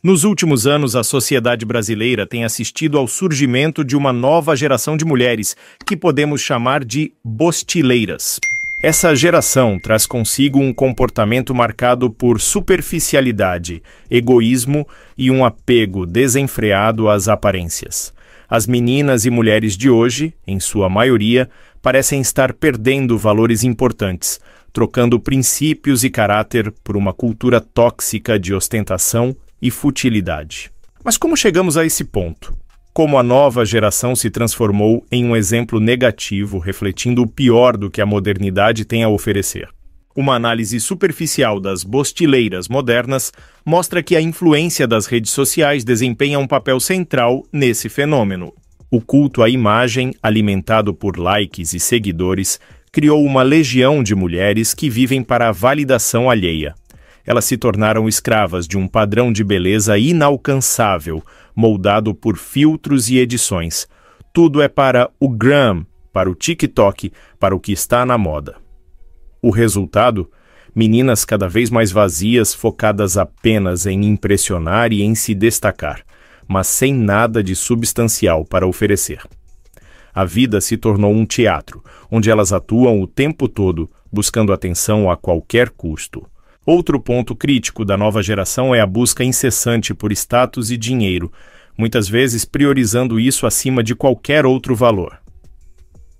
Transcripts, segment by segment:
Nos últimos anos, a sociedade brasileira tem assistido ao surgimento de uma nova geração de mulheres, que podemos chamar de bostileiras. Essa geração traz consigo um comportamento marcado por superficialidade, egoísmo e um apego desenfreado às aparências. As meninas e mulheres de hoje, em sua maioria, parecem estar perdendo valores importantes, trocando princípios e caráter por uma cultura tóxica de ostentação e futilidade. Mas como chegamos a esse ponto? Como a nova geração se transformou em um exemplo negativo, refletindo o pior do que a modernidade tem a oferecer? Uma análise superficial das bostileiras modernas mostra que a influência das redes sociais desempenha um papel central nesse fenômeno. O culto à imagem, alimentado por likes e seguidores, criou uma legião de mulheres que vivem para a validação alheia elas se tornaram escravas de um padrão de beleza inalcançável, moldado por filtros e edições. Tudo é para o gram, para o TikTok, para o que está na moda. O resultado? Meninas cada vez mais vazias, focadas apenas em impressionar e em se destacar, mas sem nada de substancial para oferecer. A vida se tornou um teatro, onde elas atuam o tempo todo, buscando atenção a qualquer custo. Outro ponto crítico da nova geração é a busca incessante por status e dinheiro, muitas vezes priorizando isso acima de qualquer outro valor.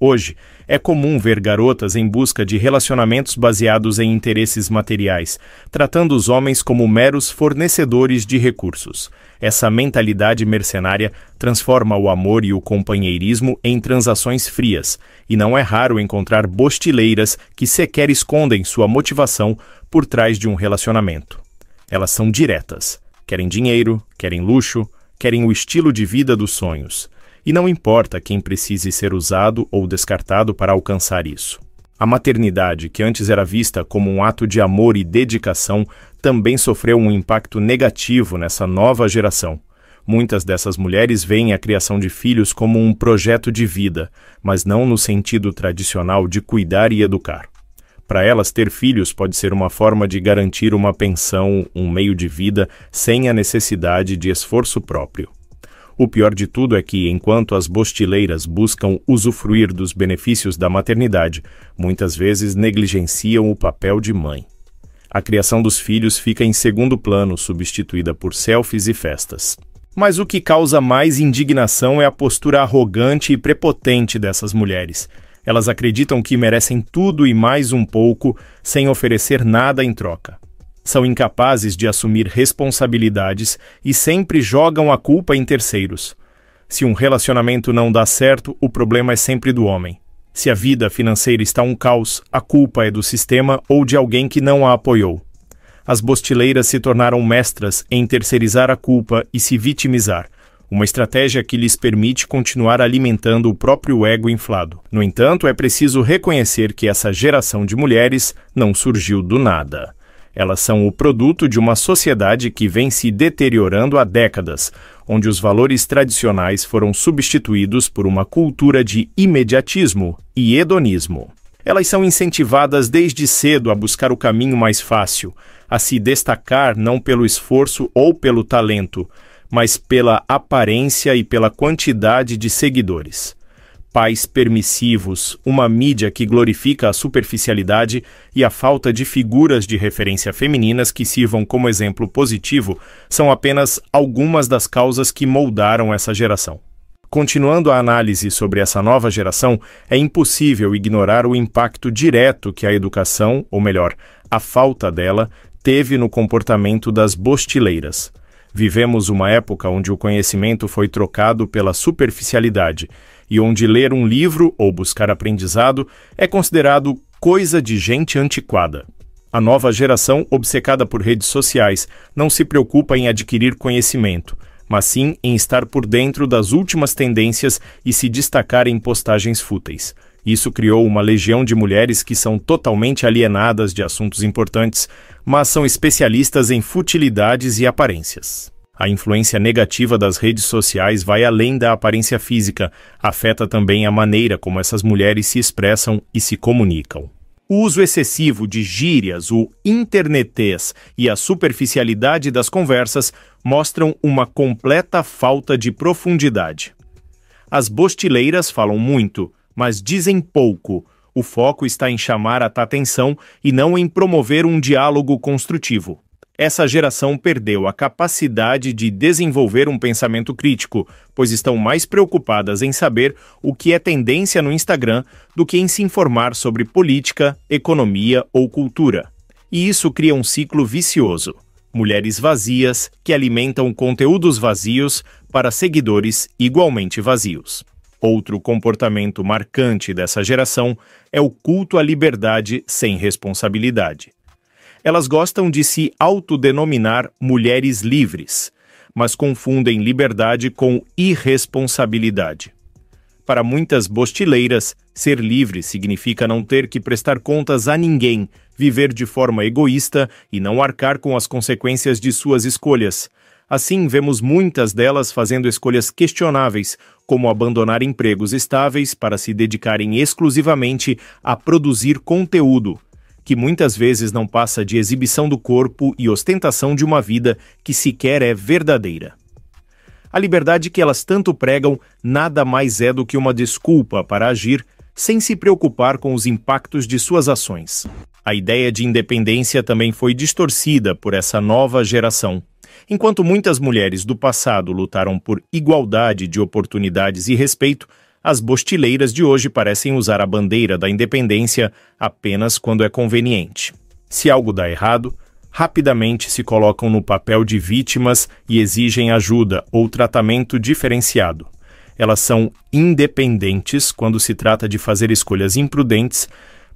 Hoje, é comum ver garotas em busca de relacionamentos baseados em interesses materiais, tratando os homens como meros fornecedores de recursos. Essa mentalidade mercenária transforma o amor e o companheirismo em transações frias, e não é raro encontrar bostileiras que sequer escondem sua motivação por trás de um relacionamento. Elas são diretas. Querem dinheiro, querem luxo, querem o estilo de vida dos sonhos. E não importa quem precise ser usado ou descartado para alcançar isso. A maternidade, que antes era vista como um ato de amor e dedicação, também sofreu um impacto negativo nessa nova geração. Muitas dessas mulheres veem a criação de filhos como um projeto de vida, mas não no sentido tradicional de cuidar e educar. Para elas, ter filhos pode ser uma forma de garantir uma pensão, um meio de vida, sem a necessidade de esforço próprio. O pior de tudo é que, enquanto as bostileiras buscam usufruir dos benefícios da maternidade, muitas vezes negligenciam o papel de mãe. A criação dos filhos fica em segundo plano, substituída por selfies e festas. Mas o que causa mais indignação é a postura arrogante e prepotente dessas mulheres. Elas acreditam que merecem tudo e mais um pouco sem oferecer nada em troca. São incapazes de assumir responsabilidades e sempre jogam a culpa em terceiros. Se um relacionamento não dá certo, o problema é sempre do homem. Se a vida financeira está um caos, a culpa é do sistema ou de alguém que não a apoiou. As bostileiras se tornaram mestras em terceirizar a culpa e se vitimizar uma estratégia que lhes permite continuar alimentando o próprio ego inflado. No entanto, é preciso reconhecer que essa geração de mulheres não surgiu do nada. Elas são o produto de uma sociedade que vem se deteriorando há décadas, onde os valores tradicionais foram substituídos por uma cultura de imediatismo e hedonismo. Elas são incentivadas desde cedo a buscar o caminho mais fácil, a se destacar não pelo esforço ou pelo talento, mas pela aparência e pela quantidade de seguidores. Pais permissivos, uma mídia que glorifica a superficialidade e a falta de figuras de referência femininas que sirvam como exemplo positivo são apenas algumas das causas que moldaram essa geração. Continuando a análise sobre essa nova geração, é impossível ignorar o impacto direto que a educação, ou melhor, a falta dela, teve no comportamento das bostileiras. Vivemos uma época onde o conhecimento foi trocado pela superficialidade e onde ler um livro ou buscar aprendizado é considerado coisa de gente antiquada. A nova geração, obcecada por redes sociais, não se preocupa em adquirir conhecimento, mas sim em estar por dentro das últimas tendências e se destacar em postagens fúteis. Isso criou uma legião de mulheres que são totalmente alienadas de assuntos importantes, mas são especialistas em futilidades e aparências. A influência negativa das redes sociais vai além da aparência física, afeta também a maneira como essas mulheres se expressam e se comunicam. O uso excessivo de gírias, o internetês e a superficialidade das conversas mostram uma completa falta de profundidade. As bostileiras falam muito, mas dizem pouco. O foco está em chamar a atenção e não em promover um diálogo construtivo. Essa geração perdeu a capacidade de desenvolver um pensamento crítico, pois estão mais preocupadas em saber o que é tendência no Instagram do que em se informar sobre política, economia ou cultura. E isso cria um ciclo vicioso. Mulheres vazias que alimentam conteúdos vazios para seguidores igualmente vazios. Outro comportamento marcante dessa geração é o culto à liberdade sem responsabilidade. Elas gostam de se autodenominar mulheres livres, mas confundem liberdade com irresponsabilidade. Para muitas bostileiras, ser livre significa não ter que prestar contas a ninguém, viver de forma egoísta e não arcar com as consequências de suas escolhas, Assim, vemos muitas delas fazendo escolhas questionáveis, como abandonar empregos estáveis para se dedicarem exclusivamente a produzir conteúdo, que muitas vezes não passa de exibição do corpo e ostentação de uma vida que sequer é verdadeira. A liberdade que elas tanto pregam nada mais é do que uma desculpa para agir sem se preocupar com os impactos de suas ações. A ideia de independência também foi distorcida por essa nova geração. Enquanto muitas mulheres do passado lutaram por igualdade de oportunidades e respeito, as bostileiras de hoje parecem usar a bandeira da independência apenas quando é conveniente. Se algo dá errado, rapidamente se colocam no papel de vítimas e exigem ajuda ou tratamento diferenciado. Elas são independentes quando se trata de fazer escolhas imprudentes,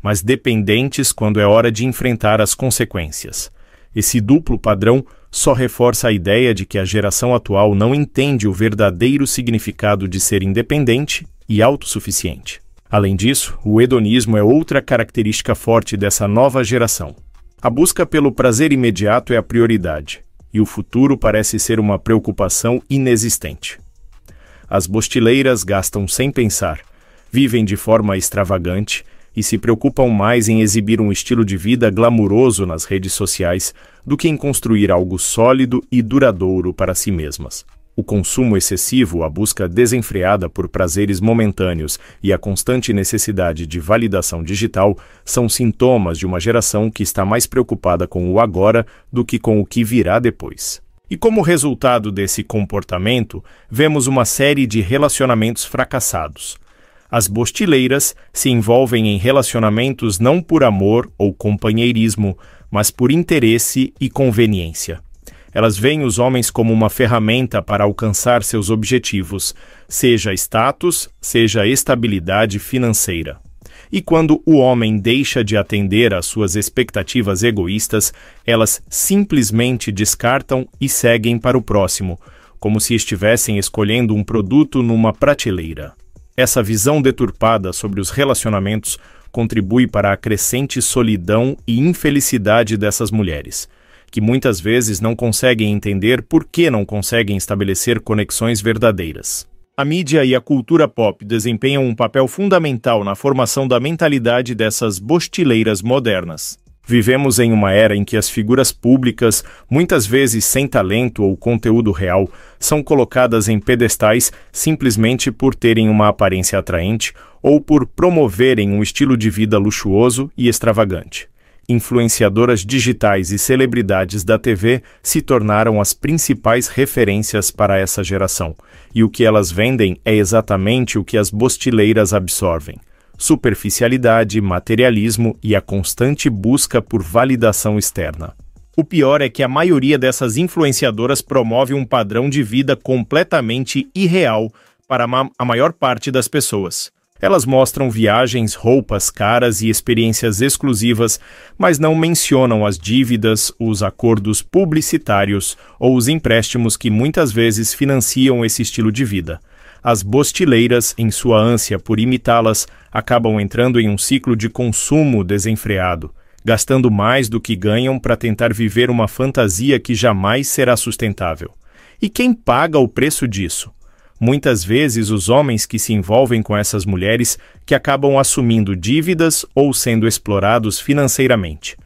mas dependentes quando é hora de enfrentar as consequências. Esse duplo padrão só reforça a ideia de que a geração atual não entende o verdadeiro significado de ser independente e autossuficiente. Além disso, o hedonismo é outra característica forte dessa nova geração. A busca pelo prazer imediato é a prioridade, e o futuro parece ser uma preocupação inexistente. As bostileiras gastam sem pensar, vivem de forma extravagante e se preocupam mais em exibir um estilo de vida glamuroso nas redes sociais do que em construir algo sólido e duradouro para si mesmas. O consumo excessivo, a busca desenfreada por prazeres momentâneos e a constante necessidade de validação digital são sintomas de uma geração que está mais preocupada com o agora do que com o que virá depois. E como resultado desse comportamento, vemos uma série de relacionamentos fracassados, as bostileiras se envolvem em relacionamentos não por amor ou companheirismo, mas por interesse e conveniência. Elas veem os homens como uma ferramenta para alcançar seus objetivos, seja status, seja estabilidade financeira. E quando o homem deixa de atender às suas expectativas egoístas, elas simplesmente descartam e seguem para o próximo, como se estivessem escolhendo um produto numa prateleira. Essa visão deturpada sobre os relacionamentos contribui para a crescente solidão e infelicidade dessas mulheres, que muitas vezes não conseguem entender por que não conseguem estabelecer conexões verdadeiras. A mídia e a cultura pop desempenham um papel fundamental na formação da mentalidade dessas bostileiras modernas. Vivemos em uma era em que as figuras públicas, muitas vezes sem talento ou conteúdo real, são colocadas em pedestais simplesmente por terem uma aparência atraente ou por promoverem um estilo de vida luxuoso e extravagante. Influenciadoras digitais e celebridades da TV se tornaram as principais referências para essa geração, e o que elas vendem é exatamente o que as bostileiras absorvem superficialidade, materialismo e a constante busca por validação externa. O pior é que a maioria dessas influenciadoras promove um padrão de vida completamente irreal para a maior parte das pessoas. Elas mostram viagens, roupas caras e experiências exclusivas, mas não mencionam as dívidas, os acordos publicitários ou os empréstimos que muitas vezes financiam esse estilo de vida as bostileiras, em sua ânsia por imitá-las, acabam entrando em um ciclo de consumo desenfreado, gastando mais do que ganham para tentar viver uma fantasia que jamais será sustentável. E quem paga o preço disso? Muitas vezes os homens que se envolvem com essas mulheres que acabam assumindo dívidas ou sendo explorados financeiramente.